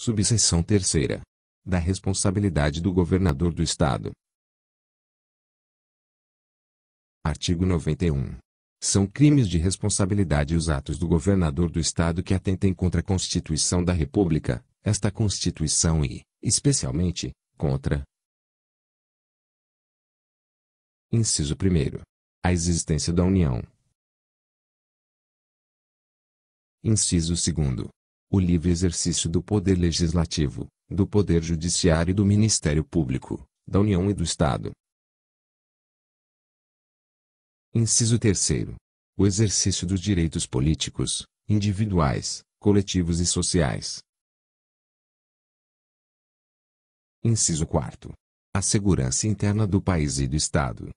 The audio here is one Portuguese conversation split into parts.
Subseção terceira. Da responsabilidade do governador do estado. Artigo 91. São crimes de responsabilidade os atos do governador do Estado que atentem contra a Constituição da República, esta Constituição e, especialmente, contra. Inciso 1. A existência da União. Inciso 2 o livre exercício do poder legislativo, do poder judiciário e do Ministério Público, da União e do Estado. Inciso 3. O exercício dos direitos políticos, individuais, coletivos e sociais. Inciso 4. A segurança interna do país e do Estado.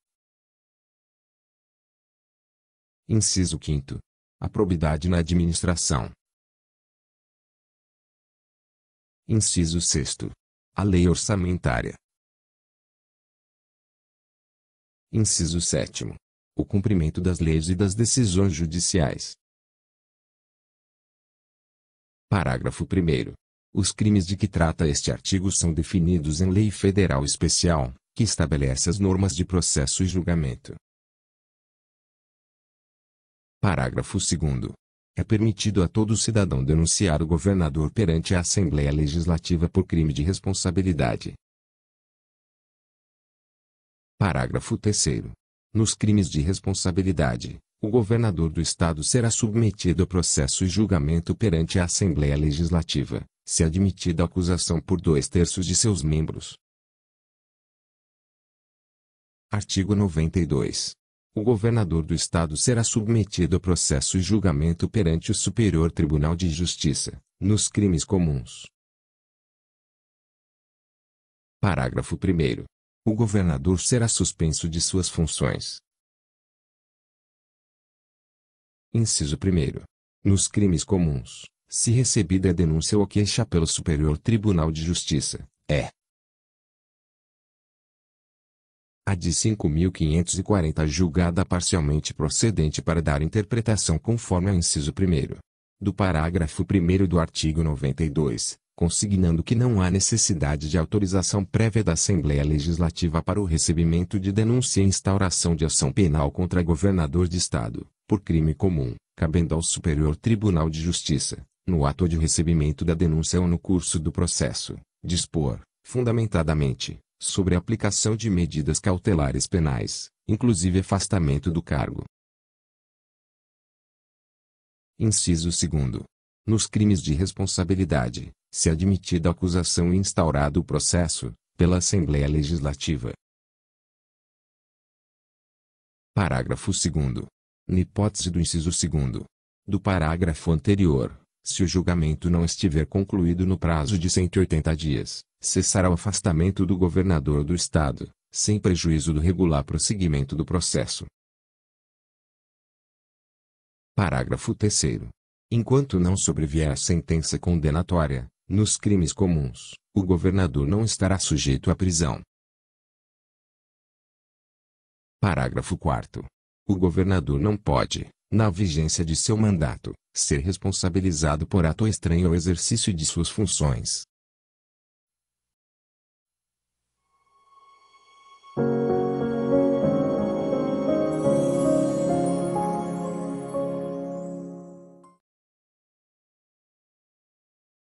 Inciso 5. A probidade na administração, Inciso 6. A lei orçamentária. Inciso 7. O cumprimento das leis e das decisões judiciais. Parágrafo 1. Os crimes de que trata este artigo são definidos em lei federal especial, que estabelece as normas de processo e julgamento. Parágrafo 2. É permitido a todo cidadão denunciar o governador perante a Assembleia Legislativa por crime de responsabilidade. Parágrafo 3. Nos crimes de responsabilidade, o governador do Estado será submetido a processo e julgamento perante a Assembleia Legislativa, se admitida a acusação por dois terços de seus membros. Artigo 92 o governador do estado será submetido a processo e julgamento perante o Superior Tribunal de Justiça, nos crimes comuns. Parágrafo 1. O governador será suspenso de suas funções. Inciso 1. Nos crimes comuns, se recebida a denúncia ou queixa pelo Superior Tribunal de Justiça, é, a de 5.540 julgada parcialmente procedente para dar interpretação conforme ao inciso 1 do parágrafo 1 do artigo 92, consignando que não há necessidade de autorização prévia da Assembleia Legislativa para o recebimento de denúncia e instauração de ação penal contra governador de Estado, por crime comum, cabendo ao Superior Tribunal de Justiça, no ato de recebimento da denúncia ou no curso do processo, dispor, fundamentadamente, sobre a aplicação de medidas cautelares penais, inclusive afastamento do cargo. Inciso 2. Nos crimes de responsabilidade, se admitida a acusação e instaurado o processo, pela Assembleia Legislativa. Parágrafo 2. Na hipótese do inciso 2 do parágrafo anterior, se o julgamento não estiver concluído no prazo de 180 dias, cessará o afastamento do governador do Estado, sem prejuízo do regular prosseguimento do processo. Parágrafo 3. Enquanto não sobrevier a sentença condenatória, nos crimes comuns, o governador não estará sujeito à prisão. Parágrafo 4. O governador não pode, na vigência de seu mandato, ser responsabilizado por ato estranho ao exercício de suas funções,